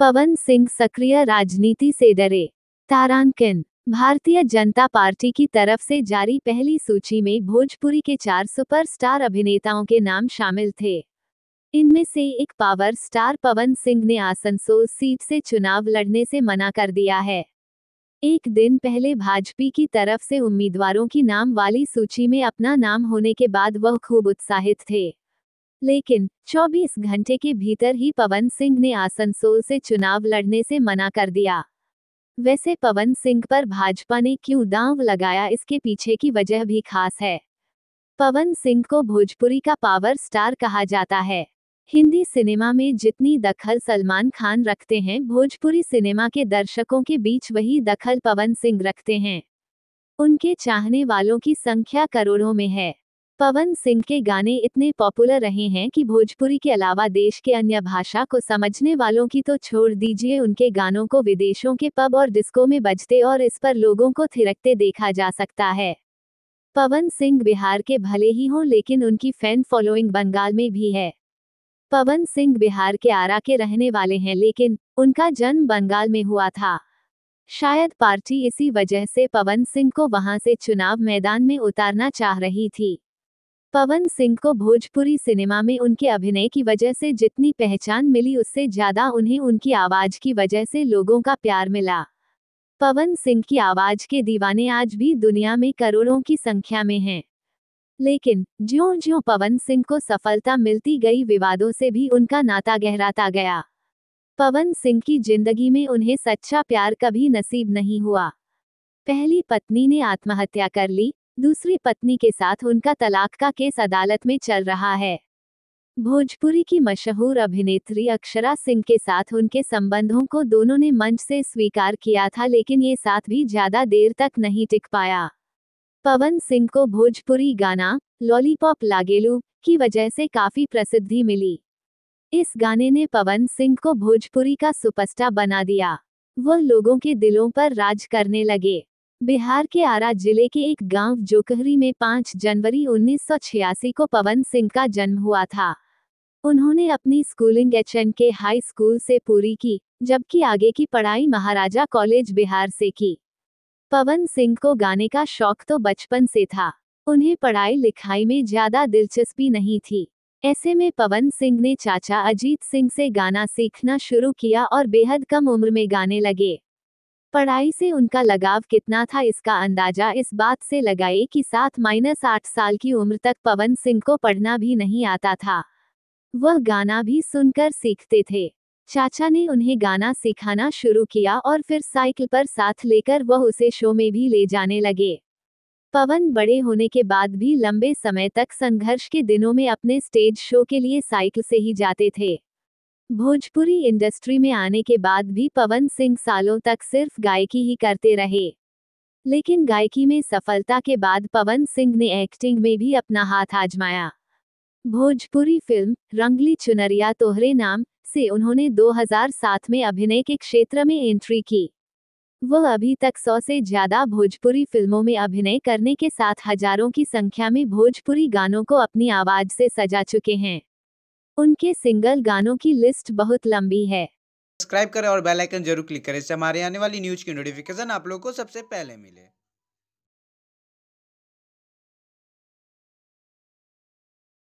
पवन सिंह सक्रिय राजनीति से डरे तारांकन भारतीय जनता पार्टी की तरफ से जारी पहली सूची में भोजपुरी के चार सुपरस्टार अभिनेताओं के नाम शामिल थे इनमें से एक पावर स्टार पवन सिंह ने आसनसोल सीट से चुनाव लड़ने से मना कर दिया है एक दिन पहले भाजपा की तरफ से उम्मीदवारों की नाम वाली सूची में अपना नाम होने के बाद वह खूब उत्साहित थे लेकिन 24 घंटे के भीतर ही पवन सिंह ने आसनसोल से चुनाव लड़ने से मना कर दिया वैसे पवन सिंह पर भाजपा ने क्यों दांव लगाया इसके पीछे की वजह भी खास है पवन सिंह को भोजपुरी का पावर स्टार कहा जाता है हिंदी सिनेमा में जितनी दखल सलमान खान रखते हैं भोजपुरी सिनेमा के दर्शकों के बीच वही दखल पवन सिंह रखते हैं उनके चाहने वालों की संख्या करोड़ों में है पवन सिंह के गाने इतने पॉपुलर रहे हैं कि भोजपुरी के अलावा देश के अन्य भाषा को समझने वालों की तो छोड़ दीजिए उनके गानों को विदेशों के पब और डिस्को में बजते और इस पर लोगों को थिरकते देखा जा सकता है पवन सिंह बिहार के भले ही हों लेकिन उनकी फैन फॉलोइंग बंगाल में भी है पवन सिंह बिहार के आरा के रहने वाले हैं लेकिन उनका जन्म बंगाल में हुआ था शायद पार्टी इसी वजह से पवन सिंह को वहां से चुनाव मैदान में उतारना चाह रही थी पवन सिंह को भोजपुरी सिनेमा में उनके अभिनय की वजह से जितनी पहचान मिली उससे ज्यादा उन्हें उनकी आवाज की वजह से लोगों का प्यार मिला पवन सिंह की आवाज के दीवाने आज भी दुनिया में करोड़ों की संख्या में हैं लेकिन ज्यो ज्यो पवन सिंह को सफलता मिलती गई विवादों से भी उनका नाता गहराता गया पवन सिंह की जिंदगी में उन्हें सच्चा प्यार कभी नसीब नहीं हुआ पहली पत्नी ने आत्महत्या कर ली दूसरी पत्नी के साथ उनका तलाक का केस अदालत में चल रहा है भोजपुरी की मशहूर अभिनेत्री अक्षरा सिंह के साथ उनके संबंधों को दोनों ने मंच से स्वीकार किया था लेकिन ये साथ भी ज्यादा देर तक नहीं टिक पाया पवन सिंह को भोजपुरी गाना लॉलीपॉप लागेलू की वजह से काफी प्रसिद्धि मिली इस गाने ने पवन सिंह को भोजपुरी का सुपरस्टार बना दिया वह लोगों के दिलों पर राज करने लगे बिहार के आरा जिले के एक गांव जोकहरी में 5 जनवरी 1986 को पवन सिंह का जन्म हुआ था उन्होंने अपनी schooling H K high school से पूरी की जबकि आगे की पढ़ाई महाराजा कॉलेज बिहार से की पवन सिंह को गाने का शौक तो बचपन से था उन्हें पढ़ाई लिखाई में ज्यादा दिलचस्पी नहीं थी ऐसे में पवन सिंह ने चाचा अजीत सिंह से गाना सीखना शुरू किया और बेहद कम उम्र में गाने लगे पढ़ाई से उनका लगाव कितना था इसका अंदाजा इस बात से लगाए कि सात माइनस आठ साल की उम्र तक पवन सिंह को पढ़ना भी नहीं आता था वह गाना भी सुनकर सीखते थे चाचा ने उन्हें गाना सिखाना शुरू किया और फिर साइकिल पर साथ लेकर वह उसे शो में भी ले जाने लगे पवन बड़े होने के बाद भी लंबे समय तक संघर्ष के दिनों में अपने स्टेज शो के लिए साइकिल से ही जाते थे भोजपुरी इंडस्ट्री में आने के बाद भी पवन सिंह सालों तक सिर्फ गायकी ही करते रहे लेकिन गायकी में सफलता के बाद पवन सिंह ने एक्टिंग में भी अपना हाथ आजमाया भोजपुरी फिल्म रंगली चुनरिया तोहरे नाम से उन्होंने 2007 में अभिनय के क्षेत्र में एंट्री की वह अभी तक सौ से ज्यादा भोजपुरी फिल्मों में अभिनय करने के साथ हजारों की संख्या में भोजपुरी गानों को अपनी आवाज से सजा चुके हैं उनके सिंगल गानों की लिस्ट बहुत लंबी है सब्सक्राइब करें और बेल आइकन जरूर क्लिक करें इससे हमारे आने वाली न्यूज की नोटिफिकेशन आप लोगों को सबसे पहले मिले